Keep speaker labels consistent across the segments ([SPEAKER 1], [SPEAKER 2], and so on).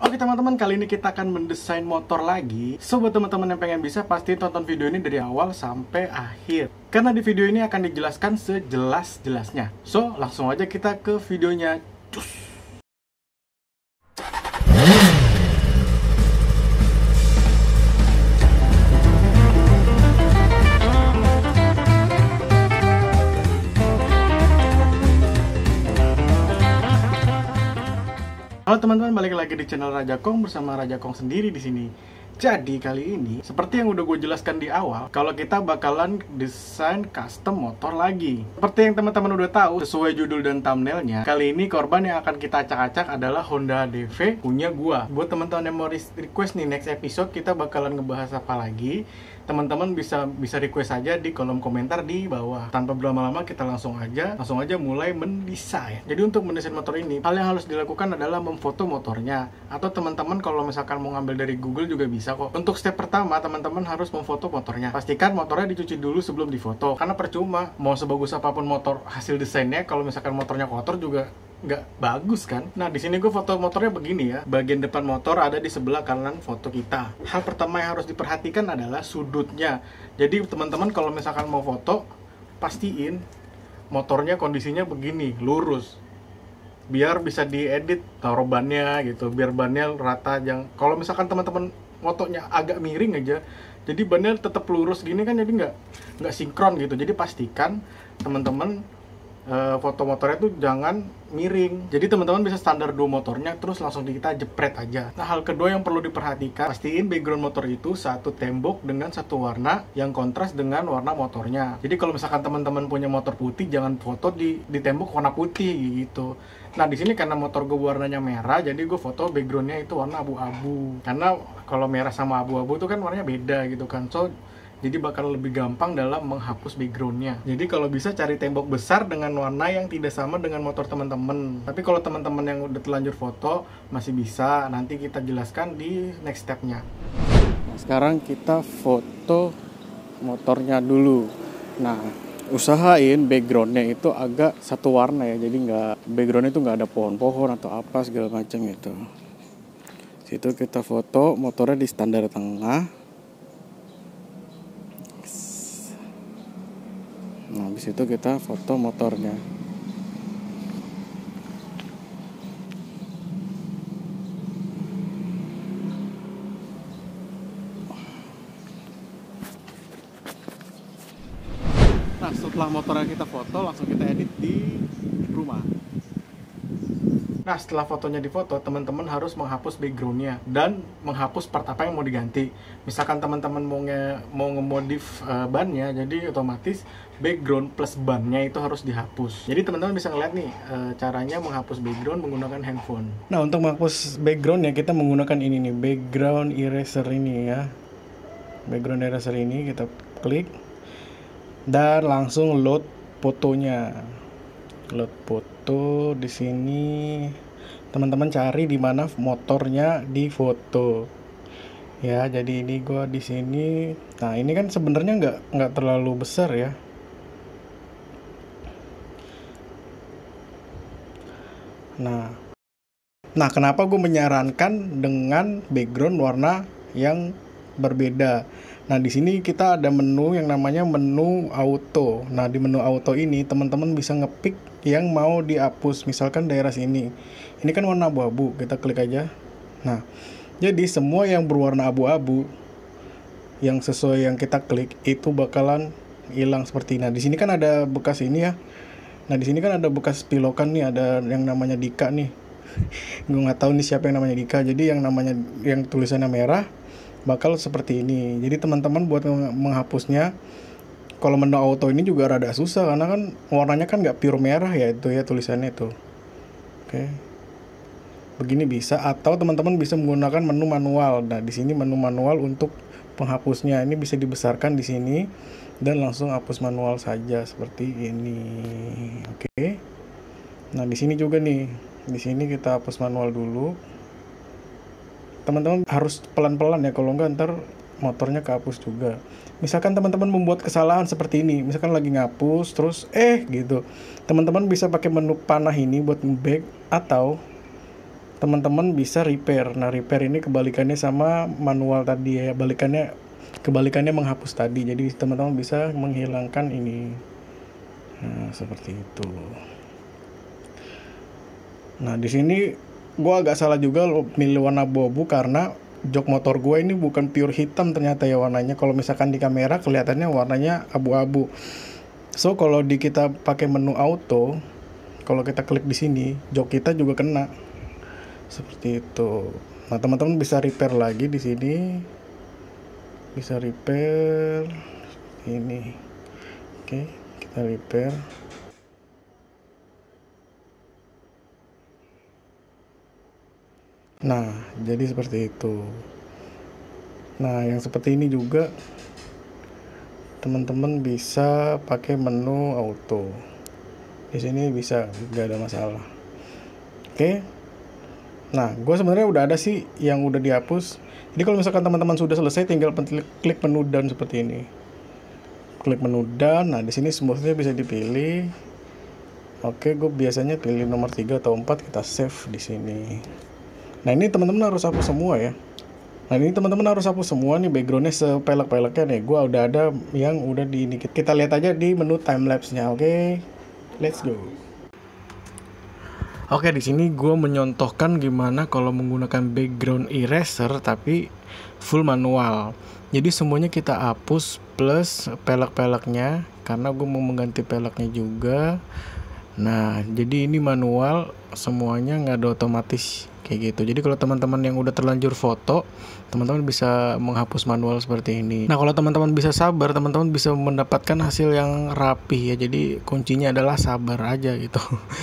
[SPEAKER 1] Oke teman-teman, kali ini kita akan mendesain motor lagi. So, buat teman-teman yang pengen bisa, pasti tonton video ini dari awal sampai akhir. Karena di video ini akan dijelaskan sejelas-jelasnya. So, langsung aja kita ke videonya. Cus! teman-teman, balik lagi di channel Raja Kong bersama Raja Kong sendiri di sini. Jadi kali ini, seperti yang udah gue jelaskan di awal, kalau kita bakalan desain custom motor lagi. Seperti yang teman-teman udah tahu, sesuai judul dan thumbnailnya, kali ini korban yang akan kita acak-acak adalah Honda DV punya gue. Buat teman-teman yang mau request nih next episode, kita bakalan ngebahas apa lagi teman-teman bisa bisa request aja di kolom komentar di bawah tanpa berlama-lama kita langsung aja langsung aja mulai mendesain jadi untuk mendesain motor ini hal yang harus dilakukan adalah memfoto motornya atau teman-teman kalau misalkan mau ngambil dari Google juga bisa kok untuk step pertama teman-teman harus memfoto motornya pastikan motornya dicuci dulu sebelum difoto karena percuma mau sebagus apapun motor hasil desainnya kalau misalkan motornya kotor juga nggak bagus kan? Nah di sini gue foto motornya begini ya, bagian depan motor ada di sebelah kanan foto kita. Hal pertama yang harus diperhatikan adalah sudutnya. Jadi teman-teman kalau misalkan mau foto, pastiin motornya kondisinya begini, lurus biar bisa diedit taruh bannya gitu biar bannya rata yang kalau misalkan teman-teman motonya agak miring aja jadi bannya tetap lurus gini kan jadi nggak nggak sinkron gitu jadi pastikan teman-teman Eh, foto motornya tuh jangan miring. Jadi teman-teman bisa standar dua motornya terus langsung kita jepret aja. Nah, hal kedua yang perlu diperhatikan, pastiin background motor itu satu tembok dengan satu warna yang kontras dengan warna motornya. Jadi kalau misalkan teman-teman punya motor putih jangan foto di di tembok warna putih gitu. Nah, di sini karena motor gue warnanya merah, jadi gue foto backgroundnya itu warna abu-abu. Karena kalau merah sama abu-abu itu kan warnanya beda gitu kan. So, jadi bakal lebih gampang dalam menghapus backgroundnya jadi kalau bisa cari tembok besar dengan warna yang tidak sama dengan motor teman-teman tapi kalau teman-teman yang udah telanjur foto masih bisa nanti kita jelaskan di next stepnya nah, sekarang kita foto motornya dulu nah usahain backgroundnya itu agak satu warna ya jadi nggak backgroundnya itu nggak ada pohon-pohon atau apa segala macam gitu situ kita foto motornya di standar tengah habis itu kita foto motornya nah setelah motornya kita foto langsung kita edit di rumah Nah setelah fotonya difoto, teman-teman harus menghapus backgroundnya dan menghapus part apa yang mau diganti. Misalkan teman-teman mau nge mau ngemodif uh, bannya, jadi otomatis background plus bannya itu harus dihapus. Jadi teman-teman bisa ngeliat nih e, caranya menghapus background menggunakan handphone. Nah untuk menghapus background ya kita menggunakan ini nih background eraser ini ya. Background eraser ini kita klik dan langsung load fotonya. Load foto itu di sini teman-teman cari di mana motornya di foto. Ya, jadi ini gua di sini. Nah, ini kan sebenarnya nggak nggak terlalu besar ya. Nah, nah kenapa gue menyarankan dengan background warna yang berbeda? Nah, di sini kita ada menu yang namanya menu auto. Nah, di menu auto ini teman-teman bisa ngepick yang mau dihapus misalkan daerah sini ini kan warna abu-abu kita klik aja nah jadi semua yang berwarna abu-abu yang sesuai yang kita klik itu bakalan hilang seperti ini. nah di sini kan ada bekas ini ya nah di sini kan ada bekas pilokan nih ada yang namanya Dika nih gue nggak tahu nih siapa yang namanya Dika jadi yang namanya yang tulisannya merah bakal seperti ini jadi teman-teman buat menghapusnya kalau menu auto ini juga rada susah karena kan warnanya kan nggak pure merah ya itu ya tulisannya itu oke begini bisa atau teman-teman bisa menggunakan menu manual nah di sini menu manual untuk penghapusnya ini bisa dibesarkan di sini dan langsung hapus manual saja seperti ini oke nah di sini juga nih di sini kita hapus manual dulu teman-teman harus pelan-pelan ya kalau nggak ntar motornya kehapus juga. Misalkan teman-teman membuat kesalahan seperti ini, misalkan lagi ngapus terus eh gitu. Teman-teman bisa pakai menu panah ini buat ngeback atau teman-teman bisa repair. Nah, repair ini kebalikannya sama manual tadi ya, balikannya kebalikannya menghapus tadi. Jadi teman-teman bisa menghilangkan ini. Nah, seperti itu. Nah, di sini gue agak salah juga milih warna bobu karena jok motor gue ini bukan pure hitam ternyata ya warnanya kalau misalkan di kamera kelihatannya warnanya abu-abu so kalau di kita pakai menu auto kalau kita klik di sini jok kita juga kena seperti itu nah teman-teman bisa repair lagi di sini bisa repair ini oke kita repair Nah, jadi seperti itu. Nah, yang seperti ini juga teman-teman bisa pakai menu auto. Di sini bisa, nggak ada masalah. Oke. Nah, gue sebenarnya udah ada sih yang udah dihapus. Jadi kalau misalkan teman-teman sudah selesai, tinggal klik menu dan seperti ini. Klik menu dan, Nah, di sini smoothnya bisa dipilih. Oke, gue biasanya pilih nomor 3 atau 4, kita save di sini. Nah ini teman-teman harus hapus semua ya. Nah ini teman-teman harus hapus semua nih backgroundnya sepelek-peleknya nih. Gua udah ada yang udah di ini. Kita lihat aja di menu timelapse nya Oke, okay? let's go. Oke, di sini gue menyontohkan gimana kalau menggunakan background eraser tapi full manual. Jadi semuanya kita hapus plus pelek-peleknya karena gue mau mengganti peleknya juga. Nah, jadi ini manual semuanya nggak ada otomatis kayak gitu. Jadi kalau teman-teman yang udah terlanjur foto, teman-teman bisa menghapus manual seperti ini. Nah, kalau teman-teman bisa sabar, teman-teman bisa mendapatkan hasil yang rapi ya. Jadi kuncinya adalah sabar aja gitu.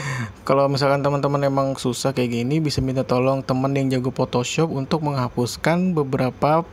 [SPEAKER 1] kalau misalkan teman-teman emang susah kayak gini, bisa minta tolong teman yang jago Photoshop untuk menghapuskan beberapa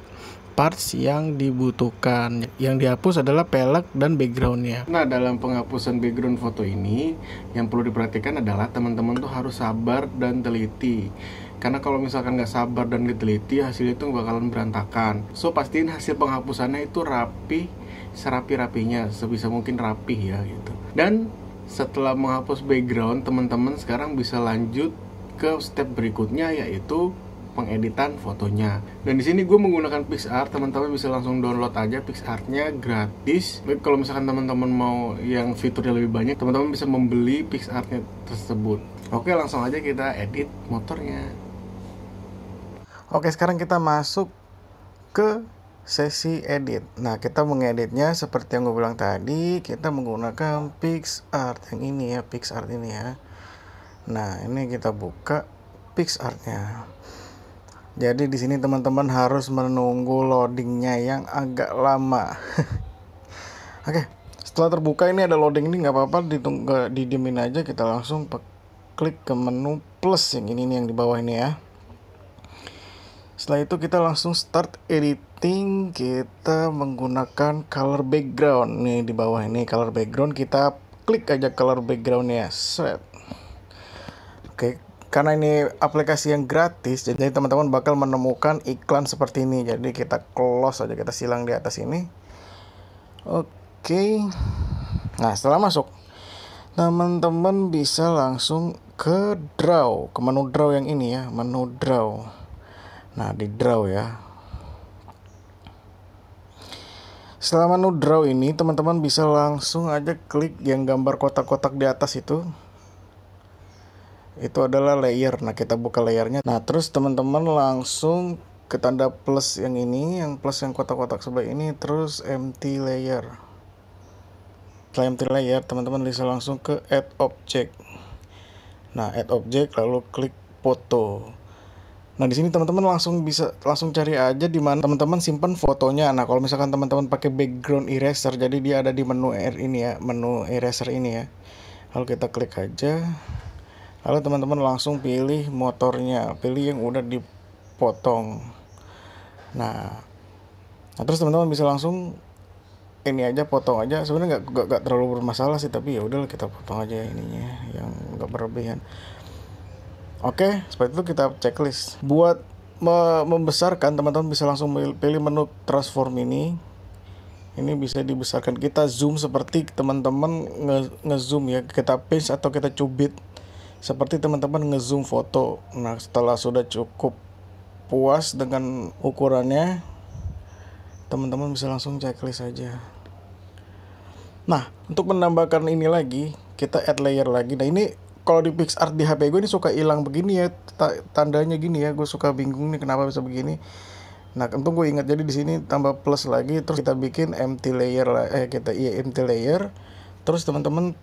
[SPEAKER 1] parts yang dibutuhkan. Yang dihapus adalah pelek dan backgroundnya. Nah, dalam penghapusan background foto ini, yang perlu diperhatikan adalah teman-teman tuh harus sabar dan teliti karena kalau misalkan nggak sabar dan diteliti hasilnya itu bakalan berantakan so pastiin hasil penghapusannya itu rapi serapi-rapinya sebisa mungkin rapi ya gitu dan setelah menghapus background teman-teman sekarang bisa lanjut ke step berikutnya yaitu pengeditan fotonya dan di sini gue menggunakan PixArt teman-teman bisa langsung download aja PixArtnya gratis Tapi kalau misalkan teman-teman mau yang fiturnya lebih banyak teman-teman bisa membeli PixArtnya tersebut oke langsung aja kita edit motornya oke sekarang kita masuk ke sesi edit. Nah, kita mengeditnya seperti yang gue bilang tadi, kita menggunakan PixArt yang ini ya, PixArt ini ya. Nah, ini kita buka PixArtnya. Jadi di sini teman-teman harus menunggu loadingnya yang agak lama. Oke, setelah terbuka ini ada loading ini nggak apa-apa Ditunggu, didiemin aja kita langsung klik ke menu plus yang ini nih yang di bawah ini ya. Setelah itu kita langsung start editing kita menggunakan color background nih di bawah ini color background kita klik aja color backgroundnya set karena ini aplikasi yang gratis jadi teman-teman bakal menemukan iklan seperti ini jadi kita close aja kita silang di atas ini oke nah setelah masuk teman-teman bisa langsung ke draw ke menu draw yang ini ya menu draw nah di draw ya setelah menu draw ini teman-teman bisa langsung aja klik yang gambar kotak-kotak di atas itu itu adalah layer nah kita buka layernya nah terus teman-teman langsung ke tanda plus yang ini yang plus yang kotak-kotak sebelah ini terus empty layer setelah empty layer teman-teman bisa langsung ke add object nah add object lalu klik foto Nah, di sini teman-teman langsung bisa langsung cari aja di mana teman-teman simpan fotonya. Nah, kalau misalkan teman-teman pakai background eraser, jadi dia ada di menu er ini ya, menu eraser ini ya. Lalu kita klik aja lalu teman-teman langsung pilih motornya pilih yang udah dipotong nah nah terus teman-teman bisa langsung ini aja potong aja sebenarnya nggak nggak terlalu bermasalah sih tapi ya udahlah kita potong aja ininya yang nggak berlebihan Oke, seperti itu kita checklist. Buat me membesarkan, teman-teman bisa langsung pilih menu transform ini. Ini bisa dibesarkan. Kita zoom seperti teman-teman nge-zoom ya. Kita pinch atau kita cubit seperti teman-teman ngezoom foto. Nah, setelah sudah cukup puas dengan ukurannya, teman-teman bisa langsung checklist aja. Nah, untuk menambahkan ini lagi, kita add layer lagi. Nah, ini kalau di PixArt di HP gue ini suka hilang begini ya, tandanya gini ya. Gue suka bingung nih kenapa bisa begini. Nah, untung gue ingat jadi di sini tambah plus lagi terus kita bikin empty layer lah eh kita iya empty layer. Terus teman-teman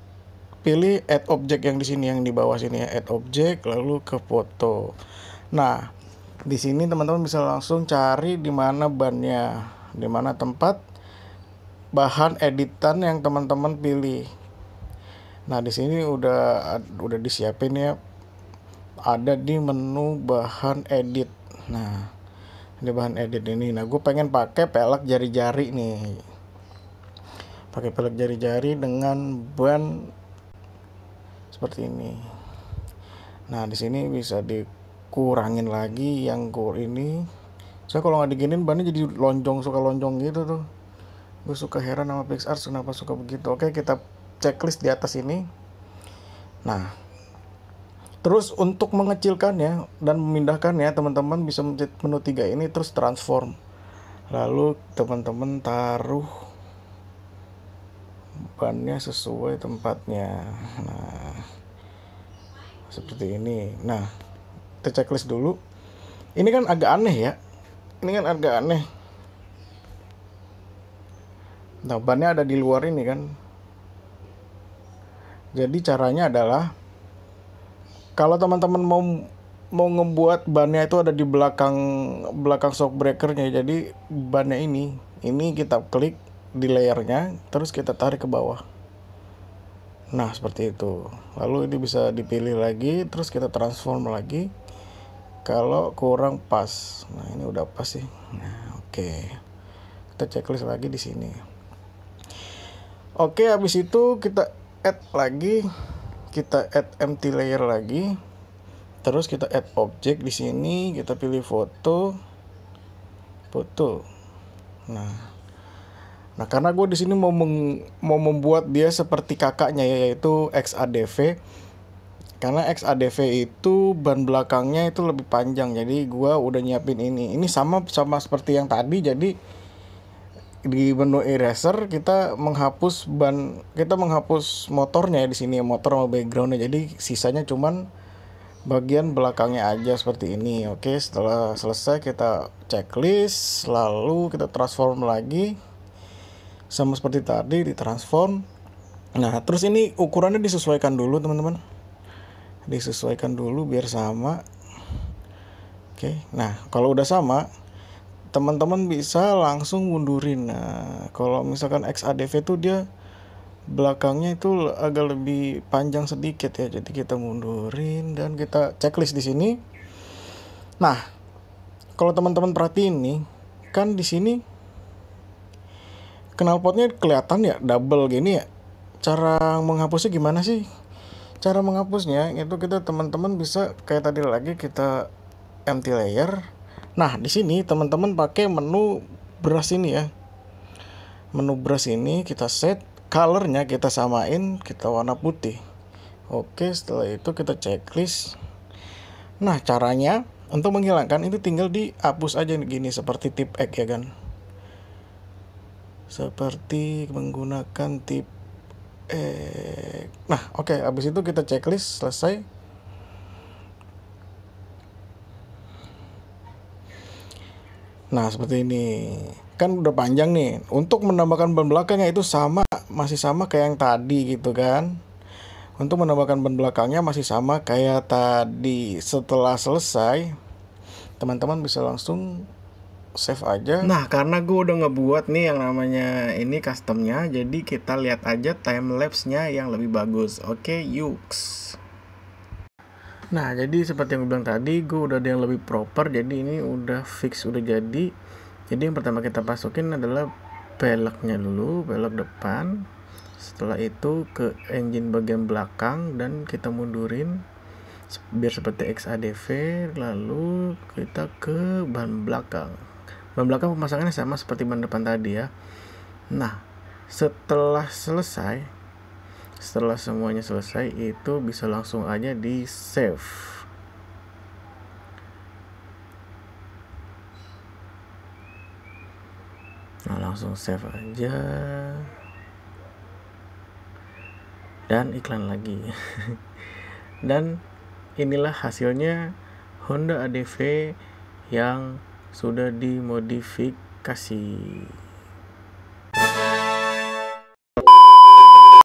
[SPEAKER 1] pilih add object yang di sini yang di bawah sini ya add object lalu ke foto nah di sini teman-teman bisa langsung cari di mana bannya di mana tempat bahan editan yang teman-teman pilih nah di sini udah udah disiapin ya ada di menu bahan edit nah di bahan edit ini nah gue pengen pakai pelek jari-jari nih pakai pelek jari-jari dengan ban seperti ini nah di sini bisa dikurangin lagi yang kur ini saya so, kalau nggak diginin bannya jadi lonjong suka lonjong gitu tuh gue suka heran sama PixArt kenapa suka begitu oke kita checklist di atas ini nah terus untuk mengecilkannya dan memindahkannya teman-teman bisa mencet menu tiga ini terus transform lalu teman-teman taruh bannya sesuai tempatnya nah seperti ini nah kita checklist dulu ini kan agak aneh ya ini kan agak aneh nah bannya ada di luar ini kan jadi caranya adalah kalau teman-teman mau mau ngebuat bannya itu ada di belakang belakang shock breakernya jadi bannya ini ini kita klik di layernya terus kita tarik ke bawah nah seperti itu lalu ini bisa dipilih lagi terus kita transform lagi kalau kurang pas nah ini udah pas sih nah, oke okay. kita checklist lagi di sini oke okay, habis itu kita add lagi kita add empty layer lagi terus kita add object di sini kita pilih foto foto nah Nah, karena gue di sini mau meng, mau membuat dia seperti kakaknya ya, yaitu XADV. Karena XADV itu ban belakangnya itu lebih panjang, jadi gue udah nyiapin ini. Ini sama sama seperti yang tadi, jadi di menu eraser kita menghapus ban, kita menghapus motornya ya di sini, motor sama backgroundnya. Jadi sisanya cuman bagian belakangnya aja seperti ini. Oke, setelah selesai kita checklist, lalu kita transform lagi sama seperti tadi di transform, nah terus ini ukurannya disesuaikan dulu teman-teman disesuaikan dulu biar sama oke nah kalau udah sama teman-teman bisa langsung mundurin nah kalau misalkan XADV itu dia belakangnya itu agak lebih panjang sedikit ya jadi kita mundurin dan kita checklist di sini nah kalau teman-teman perhatiin nih kan di sini knalpotnya kelihatan ya double gini ya cara menghapusnya gimana sih cara menghapusnya itu kita teman-teman bisa kayak tadi lagi kita empty layer nah di sini teman-teman pakai menu brush ini ya menu brush ini kita set colornya kita samain kita warna putih oke setelah itu kita checklist nah caranya untuk menghilangkan itu tinggal dihapus aja gini seperti tip X ya kan seperti menggunakan tip eh nah oke okay, habis itu kita checklist selesai nah seperti ini kan udah panjang nih untuk menambahkan ban belakangnya itu sama masih sama kayak yang tadi gitu kan untuk menambahkan ban belakangnya masih sama kayak tadi setelah selesai teman-teman bisa langsung save aja. Nah, karena gue udah ngebuat nih yang namanya ini customnya, jadi kita lihat aja time lapse-nya yang lebih bagus. Oke, okay, yuks. Nah, jadi seperti yang gue bilang tadi, gue udah ada yang lebih proper, jadi ini udah fix, udah jadi. Jadi yang pertama kita masukin adalah peleknya dulu, pelek depan. Setelah itu ke engine bagian belakang dan kita mundurin biar seperti XADV lalu kita ke ban belakang Ban belakang pemasangannya sama seperti ban depan tadi ya. Nah, setelah selesai, setelah semuanya selesai itu bisa langsung aja di save. Nah, langsung save aja. Dan iklan lagi. Dan inilah hasilnya Honda ADV yang sudah dimodifikasi.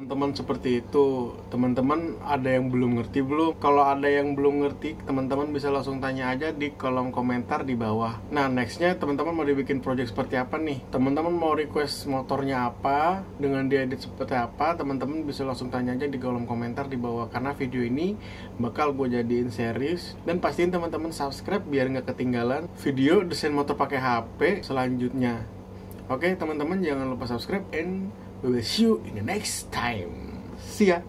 [SPEAKER 1] teman-teman seperti itu teman-teman ada yang belum ngerti belum kalau ada yang belum ngerti teman-teman bisa langsung tanya aja di kolom komentar di bawah nah nextnya teman-teman mau dibikin project seperti apa nih teman-teman mau request motornya apa dengan edit seperti apa teman-teman bisa langsung tanya aja di kolom komentar di bawah karena video ini bakal gue jadiin series dan pastiin teman-teman subscribe biar nggak ketinggalan video desain motor pakai HP selanjutnya Oke, okay, teman-teman jangan lupa subscribe and We will see you in the next time. See ya.